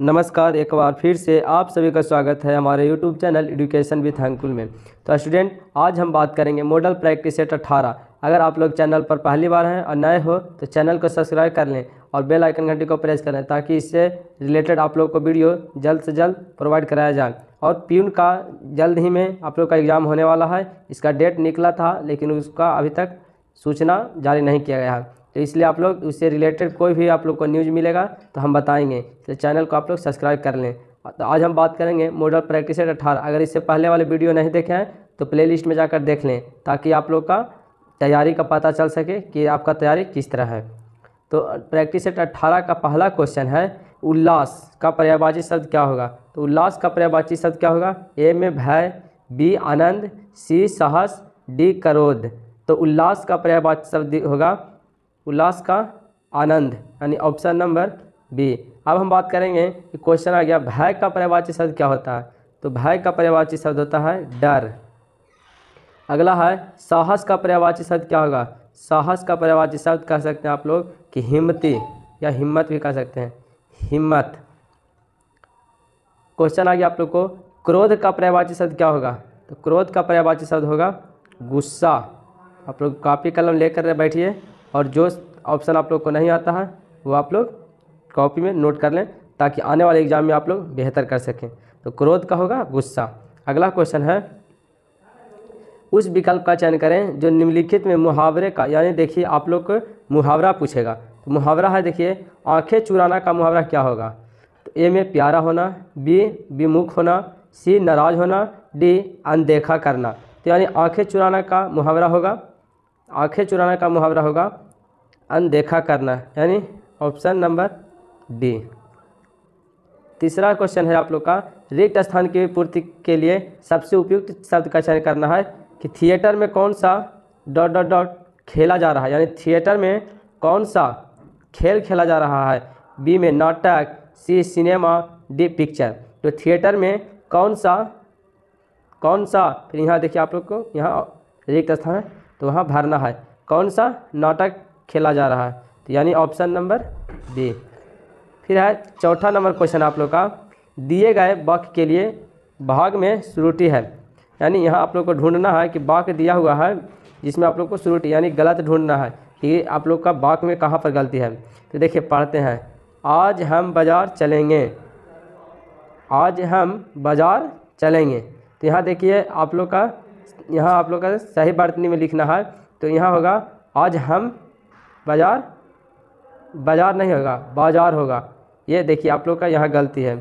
नमस्कार एक बार फिर से आप सभी का स्वागत है हमारे यूट्यूब चैनल एडुकेशन विथ हैंकुल में तो स्टूडेंट आज हम बात करेंगे मॉडल प्रैक्टिस सेट अट्ठारह अगर आप लोग चैनल पर पहली बार हैं और नए हो तो चैनल को सब्सक्राइब कर लें और बेल आइकन घंटी को प्रेस करें ताकि इससे रिलेटेड आप लोग को वीडियो जल्द से जल्द प्रोवाइड कराया जाए और प्यून का जल्द ही में आप लोग का एग्ज़ाम होने वाला है इसका डेट निकला था लेकिन उसका अभी तक सूचना जारी नहीं किया गया है तो इसलिए आप लोग उससे रिलेटेड कोई भी आप लोग को न्यूज़ मिलेगा तो हम बताएंगे तो चैनल को आप लोग सब्सक्राइब कर लें तो आज हम बात करेंगे मॉडल प्रैक्टिस एट अठारह अगर इससे पहले वाले वीडियो नहीं देखे हैं तो प्लेलिस्ट में जाकर देख लें ताकि आप लोग का तैयारी का पता चल सके कि आपका तैयारी किस तरह है तो प्रैक्टिस एट अट्ठारह का पहला क्वेश्चन है उल्लास का पर्यावाची शब्द क्या होगा तो उल्लास का पर्यावाची शब्द क्या होगा ए में भय बी आनंद सी साहस डी करोध तो उल्लास का पर्यावाची शब्द होगा उल्लास का आनंद यानी ऑप्शन नंबर बी अब हम बात करेंगे कि क्वेश्चन आ गया भय का पर्यावाची शब्द क्या होता है तो भय का पर्यावाची शब्द होता है डर अगला है साहस का पर्यावाची शब्द क्या होगा साहस का पर्यावाची शब्द कह सकते हैं आप लोग कि हिम्मती या हिम्मत भी कह सकते हैं हिम्मत क्वेश्चन आ गया आप लोग को क्रोध का पर्यावाची शब्द क्या होगा तो क्रोध का पर्यावाची शब्द होगा गुस्सा आप लोग कॉपी कलम लेकर बैठिए और जो ऑप्शन आप लोग को नहीं आता है वो आप लोग कॉपी में नोट कर लें ताकि आने वाले एग्जाम में आप लोग बेहतर कर सकें तो क्रोध का होगा गुस्सा अगला क्वेश्चन है उस विकल्प का चयन करें जो निम्नलिखित में मुहावरे का यानी देखिए आप लोग को मुहावरा पूछेगा तो मुहावरा है देखिए आंखें चुराना का मुहावरा क्या होगा तो ए में प्यारा होना बी विमुख होना सी नाराज होना डी अनदेखा करना तो यानी आंखें चुराना का मुहावरा होगा आंखें चुराना का मुहावरा होगा अनदेखा करना यानी ऑप्शन नंबर डी तीसरा क्वेश्चन है आप लोग का रिक्त स्थान की पूर्ति के लिए सबसे उपयुक्त शब्द का चयन करना है कि थिएटर में कौन सा डॉट डॉट डॉट खेला जा रहा है यानी थिएटर में कौन सा खेल खेला जा रहा है बी में नाटक सी सिनेमा डी पिक्चर तो थिएटर में कौन सा कौन सा फिर यहाँ देखिए आप लोग को यहाँ रिक्त स्थान है तो वहाँ भरना है कौन सा नाटक खेला जा रहा है तो यानी ऑप्शन नंबर बी फिर है चौथा नंबर क्वेश्चन आप लोग का दिए गए बक के लिए भाग में श्रुटि है यानी यहाँ आप लोग को ढूंढना है कि बाक दिया हुआ है जिसमें आप लोग को श्रुटि यानी गलत ढूंढना है कि आप लोग का बाक में कहाँ पर गलती है तो देखिए पढ़ते हैं आज हम बाज़ार चलेंगे आज हम बाज़ार चलेंगे तो यहाँ देखिए आप लोग का यहाँ आप लोग का सही बर्तनी में लिखना है तो यहाँ होगा आज हम बाज़ार बाज़ार नहीं होगा बाज़ार होगा ये देखिए आप लोग का यहाँ गलती है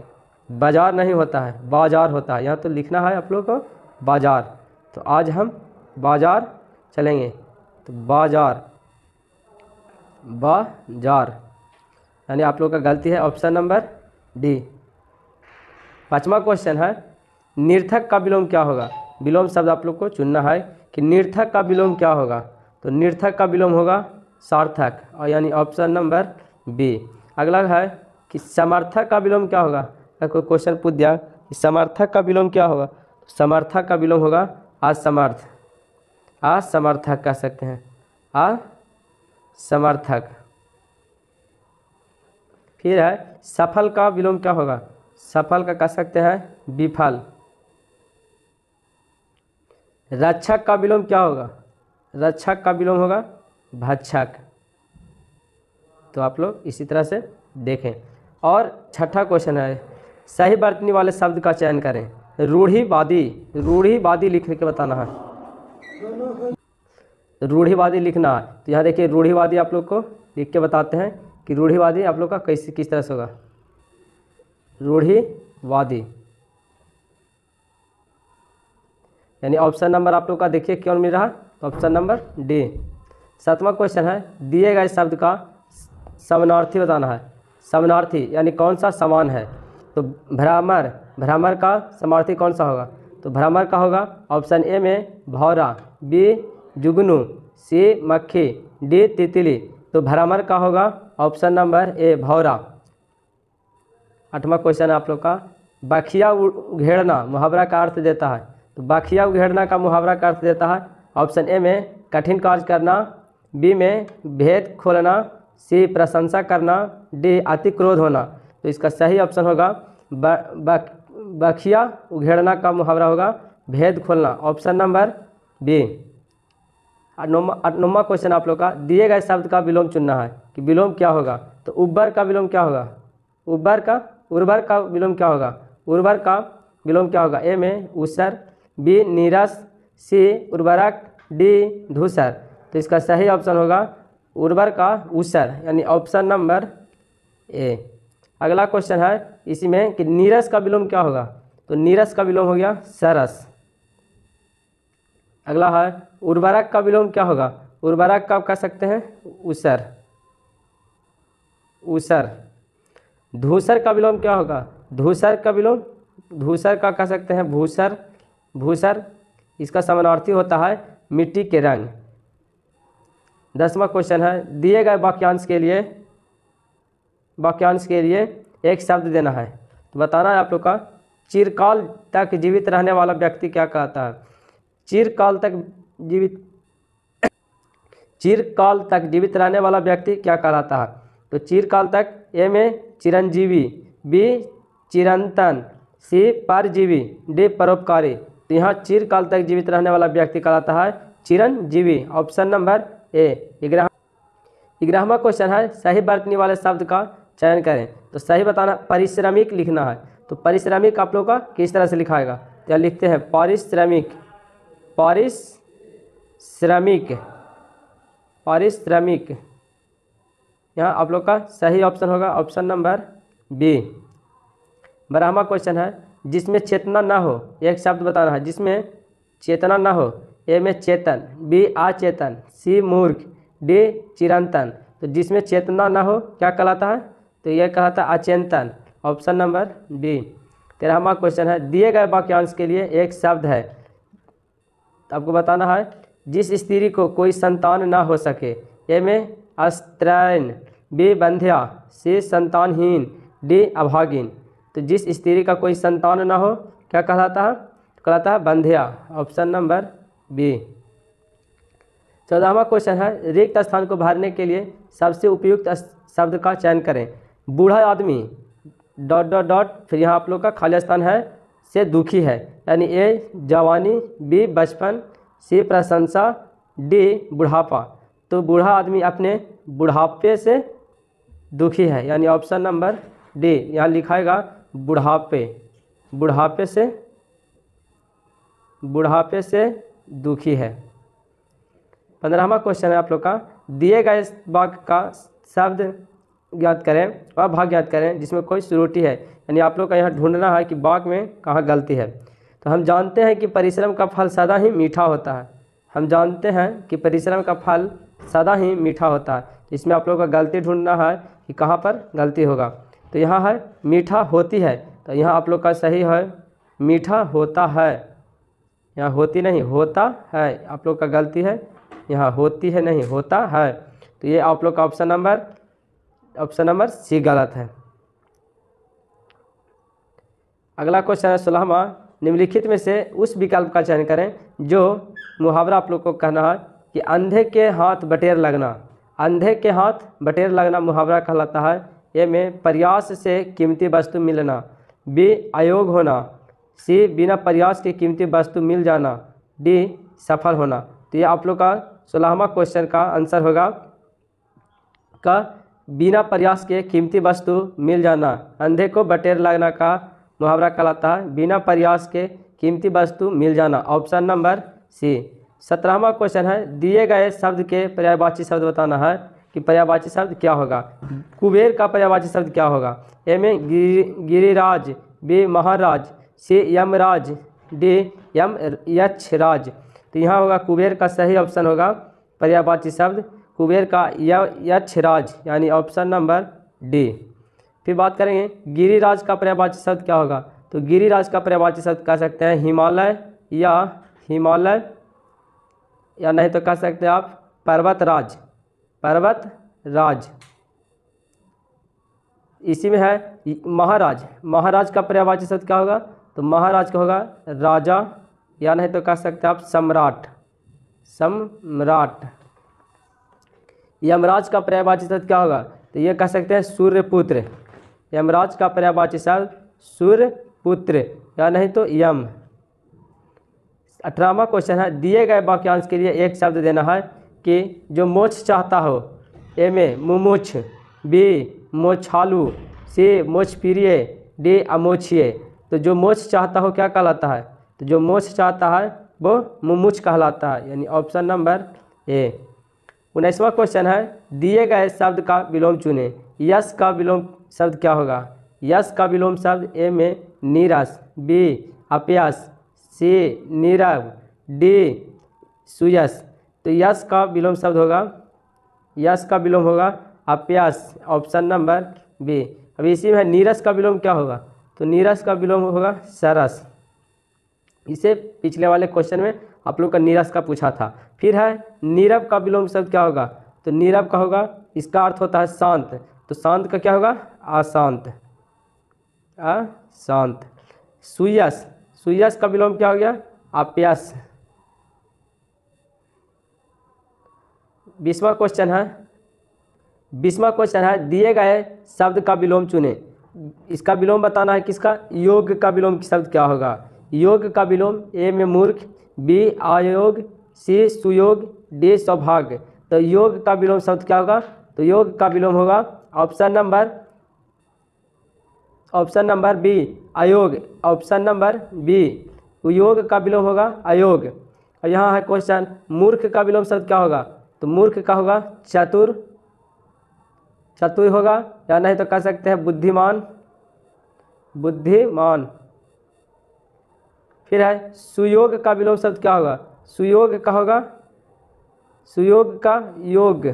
बाज़ार नहीं होता है बाज़ार होता है यहाँ तो लिखना है आप लोग को बाज़ार तो आज हम बाज़ार चलेंगे तो बाज़ार बाज़ार यानी आप लोग का गलती है ऑप्शन नंबर डी पाँचवा क्वेश्चन है निर्थक का विलोम क्या होगा विलोम शब्द आप लोग को चुनना है कि निर्थक का विलोम क्या होगा तो निर्थक का विलोम होगा सार्थक और यानी ऑप्शन नंबर बी अगला है कि समर्थक का विलोम क्या होगा अगर कोई क्वेश्चन पूछ दिया कि समर्थक का विलोम क्या होगा तो समर्थक का विलोम होगा असमर्थ असमर्थक कह सकते हैं असमर्थक फिर है सफल का विलोम क्या होगा सफल का कह सकते हैं विफल रक्षक का विलोम क्या होगा रक्षक का विलोम होगा भक्षक तो आप लोग इसी तरह से देखें और छठा क्वेश्चन है सही बरतनी वाले शब्द का चयन करें रूढ़ीवादी रूढ़ीवादी लिख के बताना है रूढ़ीवादी लिखना है तो यहाँ देखिए रूढ़ीवादी आप लोग को लिख के बताते हैं कि रूढ़ीवादी आप लोग का कैसे किस तरह से होगा रूढ़ीवादी यानी ऑप्शन नंबर आप लोग का देखिए क्यों मिल रहा तो ऑप्शन नंबर डी सातवां क्वेश्चन है दिए गए शब्द का समानार्थी बताना है समानार्थी यानी कौन सा समान है तो भ्रामर भ्रामर का समानार्थी कौन सा होगा तो भ्रामर का होगा ऑप्शन ए में भौरा बी जुगनू सी मक्खी डी तितली तो भ्रामर का होगा ऑप्शन नंबर ए भौरा आठवां क्वेश्चन आप लोग का बखिया घेरना मुहावरा का अर्थ देता है तो बखिया उघेड़ना का मुहावरा का अर्थ देता है ऑप्शन ए में कठिन कार्य करना बी में भेद खोलना सी प्रशंसा करना डी अति क्रोध होना तो इसका सही ऑप्शन होगा बखिया उघेड़ना का मुहावरा होगा भेद खोलना ऑप्शन नंबर बी नौवा क्वेश्चन आप लोग का दिए गए शब्द का विलोम चुनना है कि विलोम क्या होगा तो उबर का विलोम क्या होगा उबर का उर्वर का विलोम क्या होगा उर्वर का विलोम क्या होगा ए में उसर बी नीरस सी उर्वरक डी धूसर तो इसका सही ऑप्शन होगा उर्वर का ऊसर यानी ऑप्शन नंबर ए अगला क्वेश्चन है इसी में कि नीरस का विलोम क्या होगा तो नीरस का विलोम हो गया सरस अगला है उर्वरक का विलोम क्या होगा उर्वरक का कह सकते हैं उसर उसर धूसर का विलोम क्या होगा धूसर का विलोम धूसर का कह सकते हैं भूसर भूसर इसका समानार्थी होता है मिट्टी के रंग दसवा क्वेश्चन है दिए गए वाक्यांश के लिए वाक्यांश के लिए एक शब्द देना है तो बताना है आप लोग का चिरकाल तक जीवित रहने वाला व्यक्ति क्या कहता है चिरकाल तक जीवित चिरकाल तक जीवित रहने वाला व्यक्ति क्या कहलाता है तो चिरकाल तक ए में चिरंजीवी बी चिरंतन सी परजीवी डी परोपकारी तो यहाँ चिरकाल तक जीवित रहने वाला व्यक्ति कहलाता है चिरंजीवी ऑप्शन नंबर ए ग्राह क्वेश्चन है सही बरतने वाले शब्द का चयन करें तो सही बताना परिश्रमिक लिखना है तो परिश्रमिक आप लोग का किस तरह से लिखाएगा तो यहाँ लिखते हैं पारिश्रमिक पारिश्रमिक पारिश्रमिक यहाँ आप लोग का सही ऑप्शन होगा ऑप्शन नंबर बी बारहवा क्वेश्चन है जिसमें चेतना ना हो एक शब्द बताना है जिसमें चेतना ना हो ए में चेतन बी अचेतन सी मूर्ख डी चिरंतन तो जिसमें चेतना ना हो क्या कहलाता है तो यह कहलाता है अचेतन ऑप्शन नंबर बी तेरहवा क्वेश्चन है दिए गए वाक्यांश के लिए एक शब्द है आपको बताना है जिस स्त्री को कोई संतान ना हो सके ए में अस्त्रैन बी बंध्या सी संतानहीन डी अभागिन तो जिस स्त्री का कोई संतान ना हो क्या कहलाता है कहलाता है बंध्या ऑप्शन नंबर बी चौदहवा क्वेश्चन है रिक्त स्थान को भरने के लिए सबसे उपयुक्त शब्द का चयन करें बूढ़ा आदमी डॉट डॉट डॉट फिर यहाँ आप लोग का खाली स्थान है से दुखी है यानी ए जवानी बी बचपन सी प्रशंसा डी बुढ़ापा तो बूढ़ा आदमी अपने बुढ़ापे से दुखी है यानी ऑप्शन नंबर डी यहाँ लिखाएगा बुढ़ापे बुढ़ापे से बुढ़ापे से दुखी है पंद्रहवा क्वेश्चन है आप लोग का दिए गए वाक्य का शब्द ज्ञात करें और भाग ज्ञात करें जिसमें कोई सुरुटी है यानी आप लोग का यहाँ ढूंढना है कि वाक्य में कहाँ गलती है तो हम जानते हैं कि परिश्रम का फल सदा ही मीठा होता है हम जानते हैं कि परिश्रम का फल सदा ही मीठा होता है इसमें आप लोग का गलती ढूंढना है कि कहाँ पर गलती होगा तो यहाँ है मीठा होती है तो यहाँ आप लोग का सही है मीठा होता है यहाँ होती नहीं होता है आप लोग का गलती है यहाँ होती है नहीं होता है तो ये आप लोग का option number option number C गलत है अगला क्वेश्चन है सोलहवा निम्नलिखित में से उस विकल्प का चयन करें जो मुहावरा आप लोग को कहना है कि अंधे के हाथ बटेर लगना अंधे के हाथ बटेर लगना मुहावरा कहलाता है ए में प्रयास से कीमती वस्तु मिलना बी अयोग होना सी बिना प्रयास के कीमती वस्तु मिल जाना डी सफल होना तो ये आप लोग का सोलहवा क्वेश्चन का आंसर होगा का बिना प्रयास के कीमती वस्तु मिल जाना अंधे को बटेर लगना का मुहावरा कहलाता है बिना प्रयास के कीमती वस्तु मिल जाना ऑप्शन नंबर सी सत्रहवा क्वेश्चन है दिए गए शब्द के पर्यायवाची शब्द बताना है कि पर्यावाची शब्द क्या होगा कुबेर का पर्यावाची शब्द क्या होगा एम ए गिर गिरिराज बे महाराज से यमराज डे यम यक्ष राज तो यहाँ होगा कुबेर का सही ऑप्शन होगा पर्यावाची शब्द कुबेर का यक्ष राज यानी ऑप्शन नंबर डी फिर बात करेंगे गिरिराज का पर्यावाची शब्द क्या होगा तो गिरिराज का पर्यावाची शब्द कह सकते हैं हिमालय या हिमालय या नहीं तो कह सकते हैं आप पर्वतराज पर्वत राज इसी में है महाराज महाराज का पर्यावाची शब्द क्या होगा तो महाराज का होगा राजा या नहीं तो कह सकते आप सम्राट सम्राट यमराज का पर्यावाची शब्द क्या होगा तो ये कह सकते हैं सूर्यपुत्र यमराज का पर्यावाची शब्द सूर्यपुत्र या नहीं तो यम अठारहवा क्वेश्चन है दिए गए वाक्यांश के लिए एक शब्द देना है कि जो मोक्ष चाहता हो ए में मुमुक्ष बी मोछालू सी मोक्ष प्रिय डी अमोछिए तो जो मोक्ष चाहता हो क्या कहलाता है तो जो मोक्ष चाहता है वो मुमुछ कहलाता है यानी ऑप्शन नंबर ए उन्नीसवा क्वेश्चन है दिए गए शब्द का विलोम चुने यश का विलोम शब्द क्या होगा यश का विलोम शब्द ए में नीरस बी अप्यास सी नीरव डी सुयस तो यश का विलोम शब्द होगा यश का विलोम होगा अप्यास ऑप्शन नंबर बी अब इसी में नीरस का विलोम क्या होगा तो नीरस का विलोम होगा सरस इसे पिछले वाले क्वेश्चन में आप लोग का नीरस का पूछा था फिर है नीरव का विलोम शब्द क्या होगा तो नीरव का होगा इसका अर्थ होता है शांत तो शांत का क्या होगा अशांत अशांत सुयस सुयस का विलोम क्या हो गया अप्यास बीसवा क्वेश्चन है बीसवा क्वेश्चन है दिए गए शब्द का विलोम चुने इसका विलोम बताना है किसका योग का विलोम शब्द क्या होगा योग का विलोम ए में मूर्ख बी आयोग सी सुयोग डी सौभाग्य तो योग का विलोम शब्द क्या होगा तो योग का विलोम होगा option number option number B अयोग ऑप्शन नंबर बी योग का विलोम होगा अयोग और यहाँ है क्वेश्चन मूर्ख का विलोम शब्द क्या होगा तो मूर्ख का होगा चतुर चतुर होगा या नहीं तो कह सकते हैं बुद्धिमान बुद्धिमान फिर है सुयोग का विलोम शब्द क्या होगा सुयोग का होगा सुयोग का योग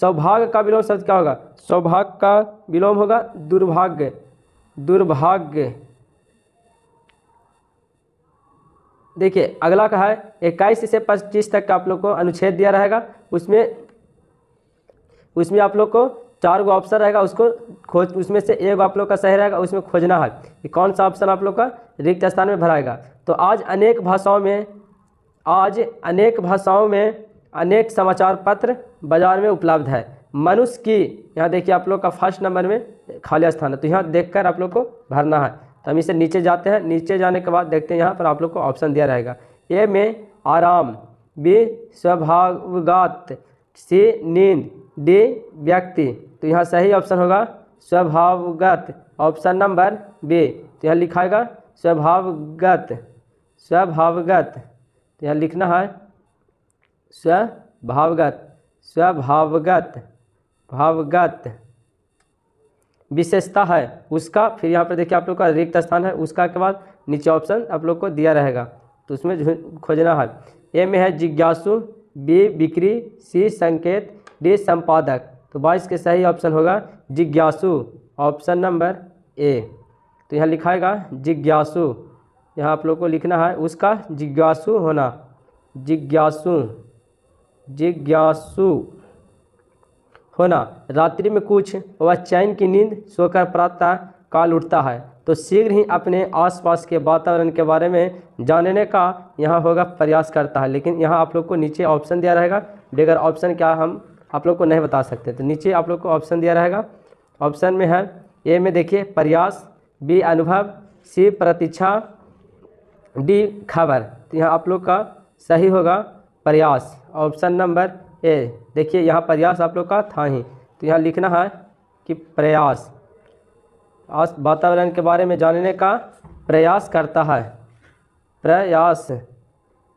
सौभाग्य का विलोम शब्द क्या होगा सौभाग्य का विलोम होगा दुर्भाग्य दुर्भाग्य देखिए अगला कहा है इक्कीस से पच्चीस तक का आप लोग को अनुच्छेद दिया रहेगा उसमें उसमें आप लोग को चार गो ऑप्शन रहेगा उसको खोज उसमें से एक आप लोग का सही रहेगा उसमें खोजना है कि कौन सा ऑप्शन आप लोग का रिक्त स्थान में भराएगा तो आज अनेक भाषाओं में आज अनेक भाषाओं में अनेक समाचार पत्र बाजार में उपलब्ध है मनुष्य की यहाँ देखिए आप लोग का फर्स्ट नंबर में खाली स्थान है तो यहाँ देखकर आप लोग को भरना है तो हम इसे नीचे जाते हैं नीचे जाने के बाद देखते हैं यहाँ पर आप लोग को ऑप्शन दिया रहेगा ए में आराम बी स्वभावगात सी नींद डी व्यक्ति तो यहाँ सही ऑप्शन होगा स्वभावगत ऑप्शन नंबर बी तो यहाँ लिखाएगा स्वभावगत स्वभावगत तो यहाँ लिखना है स्वभावगत स्वभावगत भावगत विशेषता है उसका फिर यहाँ पर देखिए आप लोग का रिक्त स्थान है उसका के बाद नीचे ऑप्शन आप लोग को दिया रहेगा तो उसमें खोजना है ए में है जिज्ञासु बी बिक्री सी संकेत डी संपादक तो बाईस के सही ऑप्शन होगा जिज्ञासु ऑप्शन नंबर ए तो यहाँ लिखाएगा जिज्ञासु यहाँ आप लोग को लिखना है उसका जिज्ञासु होना जिज्ञासु जिज्ञासु होना रात्रि में कुछ वह चैन की नींद सोकर प्रातः काल उठता है तो शीघ्र ही अपने आसपास के वातावरण के बारे में जानने का यहाँ होगा प्रयास करता है लेकिन यहाँ आप लोग को नीचे ऑप्शन दिया रहेगा बगैर ऑप्शन क्या हम आप लोग को नहीं बता सकते तो नीचे आप लोग को ऑप्शन दिया रहेगा ऑप्शन में है ए में देखिए प्रयास बी अनुभव सी प्रतीक्षा डी खबर तो यहाँ आप लोग का सही होगा प्रयास ऑप्शन नंबर ए देखिए यहाँ प्रयास आप लोग का था ही तो यहाँ लिखना है कि प्रयास आज वातावरण के बारे में जानने का प्रयास करता है प्रयास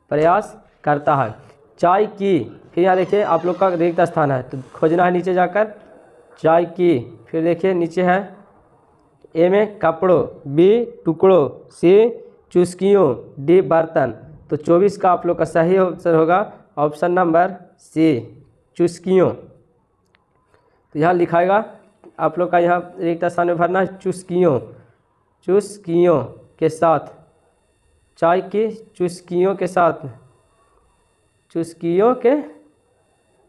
प्रयास करता है चाय की फिर यहाँ देखिए आप लोग का रिक्त स्थान है तो खोजना है नीचे जाकर चाय की फिर देखिए नीचे है ए में कपड़ों बी टुकड़ों सी चुस्कियों डी बर्तन तो 24 का आप लोग का सही आंसर होगा ऑप्शन नंबर से चुस्कियों तो यहाँ लिखाएगा आप लोग का यहाँ एक स्थान में भरना है चुस्कियों चुस्कियों के साथ चाय की चुस्कियों के साथ चुस्कियों के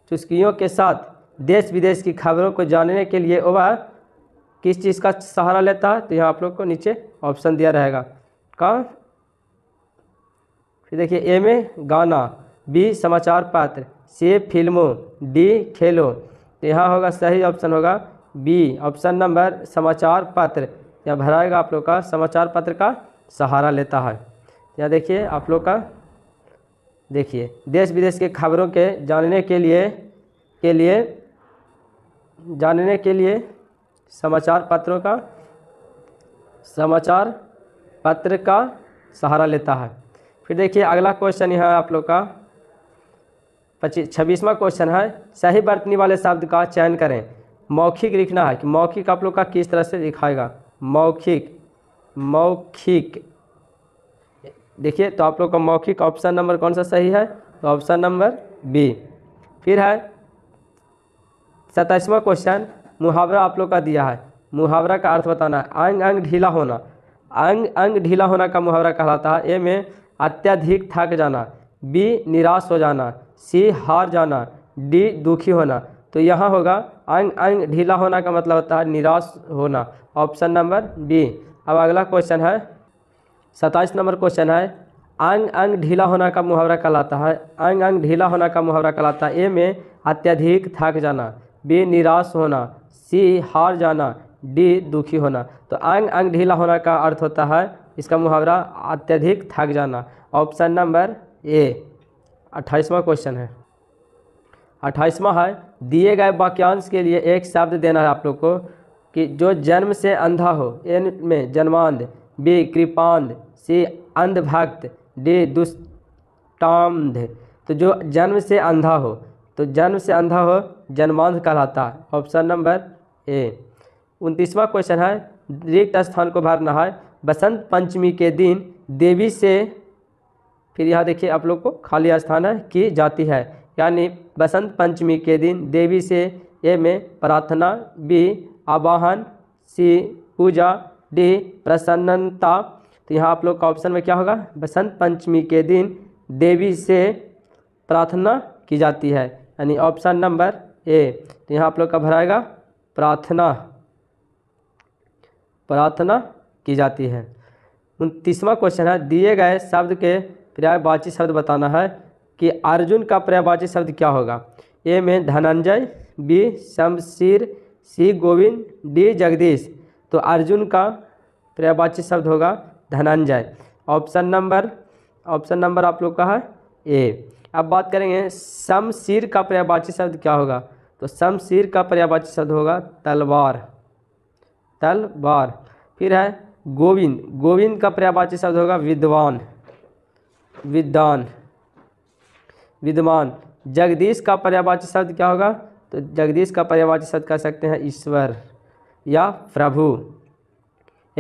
चुस्कियों के साथ देश विदेश की खबरों को जानने के लिए वह किस चीज़ का सहारा लेता है तो यहाँ आप लोग को नीचे ऑप्शन दिया रहेगा कहाँ फिर देखिए ए में गाना बी समाचार पत्र सी फिल्मों डी खेलो तो यहाँ होगा सही ऑप्शन होगा बी ऑप्शन नंबर समाचार पत्र यह भराएगा आप लोग का समाचार पत्र का सहारा लेता है यहाँ देखिए आप लोग का देखिए देश विदेश के खबरों के जानने के लिए के लिए जानने के लिए समाचार पत्रों का समाचार पत्र का सहारा लेता है फिर देखिए अगला क्वेश्चन यहाँ आप लोग का पच्चीस छब्बीसवा क्वेश्चन है सही बरतने वाले शब्द का चयन करें मौखिक लिखना है कि मौखिक आप लोग का किस तरह से लिखाएगा मौखिक मौखिक देखिए तो आप लोग का मौखिक ऑप्शन नंबर कौन सा सही है तो ऑप्शन नंबर बी फिर है सताइसवा क्वेश्चन मुहावरा आप लोग का दिया है मुहावरा का अर्थ बताना है अंग अंग ढीला होना अंग अंग ढीला होना का मुहावरा कहलाता है ए में अत्यधिक थक जाना बी निराश हो जाना सी हार जाना डी दुखी होना तो यहाँ होगा अंग अंग ढीला होना का मतलब होता है निराश होना ऑप्शन नंबर बी अब अगला क्वेश्चन है सताईस नंबर क्वेश्चन है अंग अंग ढीला होना का मुहावरा कहलाता है अंग अंग ढीला होना का मुहावरा कहलाता है ए में अत्यधिक थक जाना बी निराश होना सी हार जाना डी दुखी होना तो अंग अंग ढीला होना का अर्थ होता है इसका मुहावरा अत्यधिक थक जाना ऑप्शन नंबर ए अट्ठाईसवा क्वेश्चन है अट्ठाईसवा है दिए गए वाक्यांश के लिए एक शब्द देना है आप लोग को कि जो जन्म से अंधा हो एन में जन्मांध बी कृपांध सी अंधभक्त डी दुष्टांध तो जो जन्म से अंधा हो तो जन्म से अंधा हो जन्मांध कहलाता है ऑप्शन नंबर ए उनतीसवा क्वेश्चन है रिक्त स्थान को भरना है बसंत पंचमी के दिन देवी से फिर यहाँ देखिए आप लोग को खाली स्थान की जाती है यानी बसंत पंचमी के दिन देवी से ए में प्रार्थना बी आवाहन सी पूजा डी प्रसन्नता तो यहाँ आप लोग का ऑप्शन में क्या होगा बसंत पंचमी के दिन देवी से प्रार्थना की जाती है यानी ऑप्शन नंबर ए तो यहाँ आप लोग का भराएगा प्रार्थना प्रार्थना की जाती है उनतीसवा क्वेश्चन है दिए गए शब्द के पर्यायवाची शब्द बताना है कि अर्जुन का पर्यायवाची शब्द क्या होगा ए में धनंजय बी शमशीर सी गोविंद डी जगदीश तो अर्जुन का पर्यायवाची शब्द होगा Dhananjay option number option number आप लोग का है ए अब बात करेंगे शमशीर का पर्यायवाची शब्द क्या होगा तो शमशीर का पर्यायवाची शब्द होगा तलवार तलवार फिर है गोविंद गोविंद का पर्यायवाची शब्द होगा विद्वान विद्वान विद्वान जगदीश का पर्यावाची शब्द क्या होगा तो जगदीश का पर्यावाची शब्द कह सकते हैं ईश्वर या प्रभु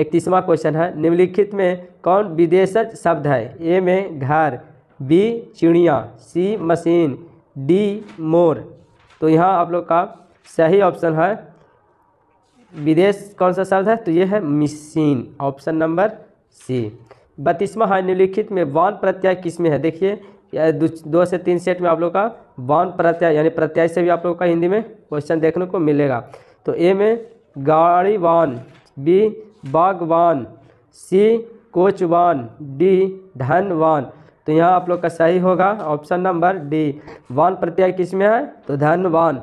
इकतीसवा क्वेश्चन है निम्नलिखित में कौन विदेशज शब्द है ए में घर बी चिड़िया सी मशीन डी मोर तो यहाँ आप लोग का सही ऑप्शन है विदेश कौन सा शब्द है तो ये है मशीन ऑप्शन नंबर सी बत्तीसवा है निम्नलिखित में वान प्रत्यय किस में है देखिए दो से तीन सेट में आप लोग का वान प्रत्यय यानी प्रत्यय से भी आप लोग का हिंदी में क्वेश्चन देखने को मिलेगा तो ए में गाड़ीवान बी बागवान सी कोचवान डी धनवान तो यहाँ आप लोग का सही होगा ऑप्शन नंबर डी वान प्रत्यय किस में है तो धनवान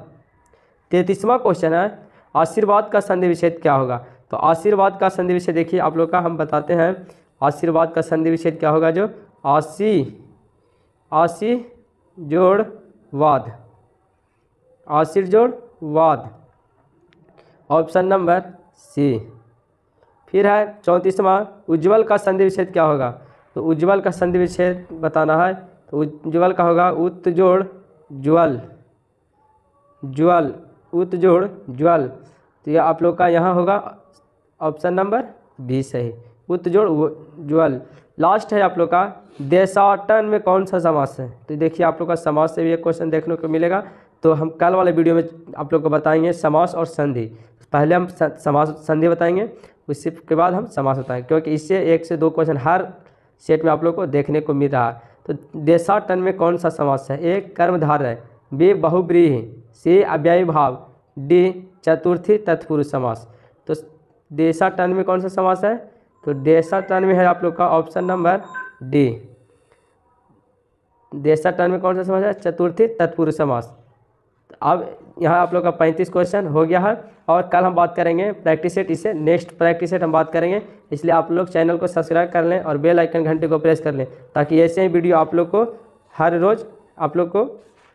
तैतीसवा क्वेश्चन है आशीर्वाद का संधि विच्छेद क्या होगा तो आशीर्वाद का संधि विच्छेद देखिए आप लोग का हम बताते हैं आशीर्वाद का संधि विच्छेद क्या होगा जो आशी आशी जोड़ वाद आशीर जोड़ वाद ऑप्शन नंबर सी फिर है चौंतीसवा उज्जवल का संधि विच्छेद क्या होगा तो उज्जवल का संधि विच्छेद बताना है तो उज्जवल का होगा उत जोड़ ज्वल ज्वल उत जोड़ ज्वल तो यह आप लोग का यहाँ होगा ऑप्शन नंबर बी सही उत्तजोड़ उज्ज्वल लास्ट है आप लोग का देशाटन में कौन सा समास है तो देखिए आप लोग का समास से भी एक क्वेश्चन देखने को मिलेगा तो हम कल वाले वीडियो में आप लोग को बताएंगे समास और संधि पहले हम समास संधि बताएंगे उसके के बाद हम समास बताएंगे क्योंकि इससे एक से दो क्वेश्चन हर सेट में आप लोग को देखने को मिल रहा है तो देशाटन में कौन सा समास है एक कर्मधार है बी बहुब्रीह सी अव्ययी भाव डी चतुर्थी तत्पुरुष समास तो देशाटन में कौन सा समास है तो डेसा टन में है आप लोग का ऑप्शन नंबर डी देसा टन में कौन सा समास है चतुर्थी तत्पुरुष समास अब यहाँ आप लोग का पैंतीस क्वेश्चन हो गया है और कल हम बात करेंगे प्रैक्टिस सेट इसे नेक्स्ट प्रैक्टिस सेट हम बात करेंगे इसलिए आप लोग चैनल को सब्सक्राइब कर लें और बेल आइकन घंटे को प्रेस कर लें ताकि ऐसे ही वीडियो आप लोग को हर रोज़ आप लोग को